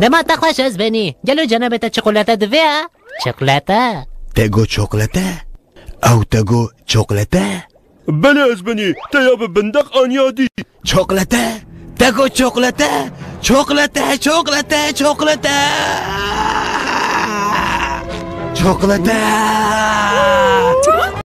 دما تا خوش از بینی گلو جنبه تا چکولتا دوی ها چکولتا تگو چکولتا او تگو چکولتا بله از بینی تیاب بندق آنیادی چکولتا تگو چکولتا چکولتا چکولتا چکولتا چکولتا چکولتا